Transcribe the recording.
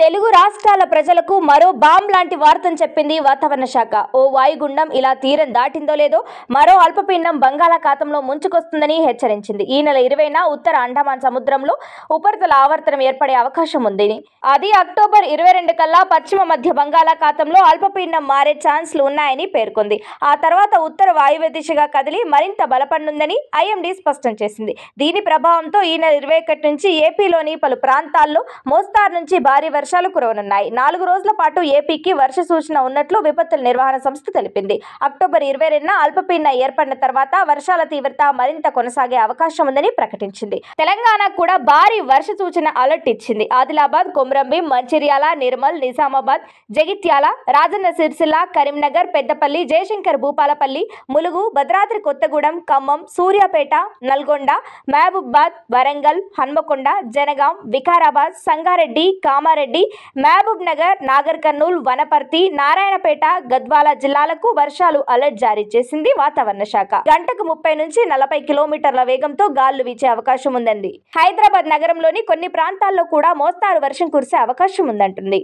తెలుగు రాష్ట్రాల ప్రజలకు మరో బాంబ్ లాంటి వార్తను చెప్పింది వాతావరణ శాఖ ఓ వాయుగుండం ఇలా తీరం దాటిందో లేదో మరో అల్పపిండం బంగాళాఖాతంలో ముంచుకొస్తుందని హెచ్చరించింది ఈ నెల ఇరవైన ఉత్తర అండమాన్ సముద్రంలో ఉపరితల ఆవర్తనం ఏర్పడే అవకాశం ఉంది అది అక్టోబర్ ఇరవై రెండు కల్లా పశ్చిమ మధ్య బంగాళాఖాతంలో అల్పపీండం మారే ఛాన్స్లు ఉన్నాయని పేర్కొంది ఆ తర్వాత ఉత్తర వాయువ్య దిశగా కదిలి మరింత బలపడనుందని ఐఎండీ స్పష్టం చేసింది దీని ప్రభావంతో ఈ నెల ఇరవై ఒకటి నుంచి ఏపీలోని పలు ప్రాంతాల్లో మోస్తారు నుంచి భారీ వర్షం వర్షాలు కురవనున్నాయి నాలుగు రోజుల పాటు ఏపీకి వర్ష సూచన ఉన్నట్లు విపత్తుల నిర్వహణ సంస్థ తెలిపింది అక్టోబర్ ఇరవై రెండున అల్పపీడన ఏర్పడిన తర్వాత వర్షాల తీవ్రత మరింత కొనసాగే అవకాశం ఉందని ప్రకటించింది తెలంగాణ కూడా భారీ వర్ష సూచన అలర్ట్ ఇచ్చింది ఆదిలాబాద్ కొమరంభీం మంచిర్యాల నిర్మల్ నిజామాబాద్ జగిత్యాల రాజన్న సిరిసిల్ల కరీంనగర్ పెద్దపల్లి జయశంకర్ భూపాలపల్లి ములుగు భద్రాద్రి కొత్తగూడెం ఖమ్మం సూర్యాపేట నల్గొండ మహబూబాద్ వరంగల్ హన్మకొండ జనగాం వికారాబాద్ సంగారెడ్డి కామారెడ్డి నుండి మహబూబ్ నగర్ నాగర్ కర్నూల్ వనపర్తి నారాయణపేట గద్వాల జిల్లాలకు వర్షాలు అలర్ట్ జారీ చేసింది వాతావరణ శాఖ గంటకు ముప్పై నుంచి నలభై కిలోమీటర్ల వేగంతో గాలు వీచే అవకాశం ఉందండి హైదరాబాద్ నగరంలోని కొన్ని ప్రాంతాల్లో కూడా మోస్తారు వర్షం కురిసే అవకాశం ఉందంటుంది